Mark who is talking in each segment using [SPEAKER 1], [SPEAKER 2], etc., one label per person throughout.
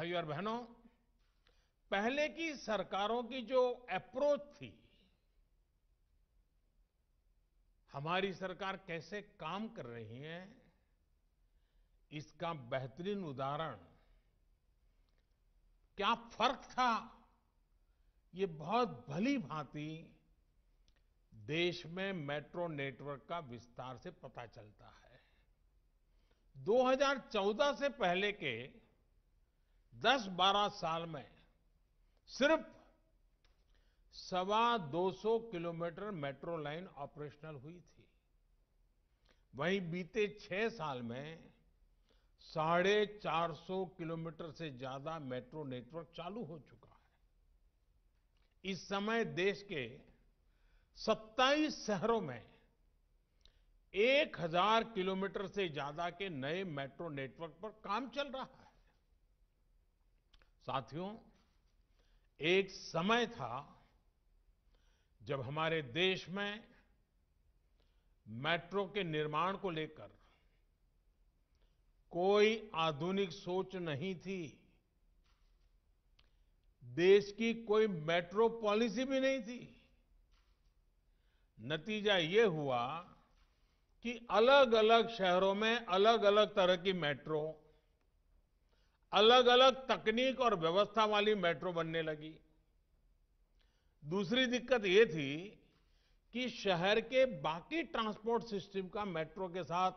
[SPEAKER 1] भाइयों और बहनों पहले की सरकारों की जो अप्रोच थी हमारी सरकार कैसे काम कर रही है इसका बेहतरीन उदाहरण क्या फर्क था ये बहुत भली भांति देश में मेट्रो नेटवर्क का विस्तार से पता चलता है 2014 से पहले के 10 12 साल में सिर्फ सवा दो सौ किलोमीटर मेट्रो लाइन ऑपरेशनल हुई थी वहीं बीते छह साल में साढ़े चार सौ किलोमीटर से ज्यादा मेट्रो नेटवर्क चालू हो चुका है इस समय देश के 27 शहरों में 1000 किलोमीटर से ज्यादा के नए मेट्रो नेटवर्क पर काम चल रहा है साथियों एक समय था जब हमारे देश में मेट्रो के निर्माण को लेकर कोई आधुनिक सोच नहीं थी देश की कोई मेट्रो पॉलिसी भी नहीं थी नतीजा ये हुआ कि अलग अलग शहरों में अलग अलग तरह की मेट्रो अलग अलग तकनीक और व्यवस्था वाली मेट्रो बनने लगी दूसरी दिक्कत ये थी कि शहर के बाकी ट्रांसपोर्ट सिस्टम का मेट्रो के साथ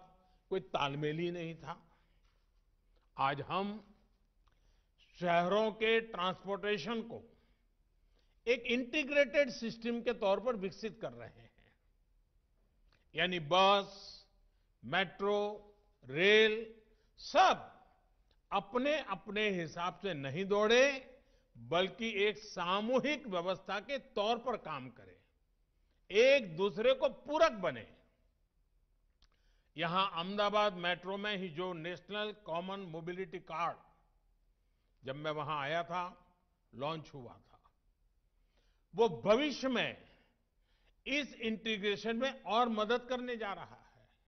[SPEAKER 1] कोई तालमेल ही नहीं था आज हम शहरों के ट्रांसपोर्टेशन को एक इंटीग्रेटेड सिस्टम के तौर पर विकसित कर रहे हैं यानी बस मेट्रो रेल सब अपने अपने हिसाब से नहीं दौड़े बल्कि एक सामूहिक व्यवस्था के तौर पर काम करें एक दूसरे को पूरक बने यहां अहमदाबाद मेट्रो में ही जो नेशनल कॉमन मोबिलिटी कार्ड जब मैं वहां आया था लॉन्च हुआ था वो भविष्य में इस इंटीग्रेशन में और मदद करने जा रहा है